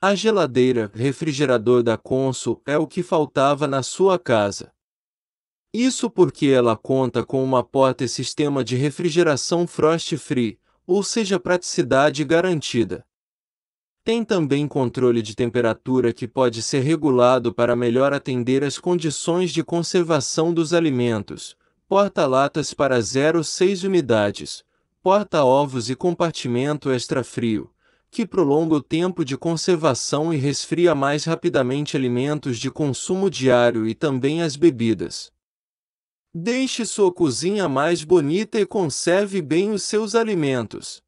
A geladeira, refrigerador da Consul é o que faltava na sua casa. Isso porque ela conta com uma porta e sistema de refrigeração frost-free, ou seja, praticidade garantida. Tem também controle de temperatura que pode ser regulado para melhor atender às condições de conservação dos alimentos, porta-latas para 0,6 umidades, porta-ovos e compartimento extra-frio, que prolonga o tempo de conservação e resfria mais rapidamente alimentos de consumo diário e também as bebidas. Deixe sua cozinha mais bonita e conserve bem os seus alimentos.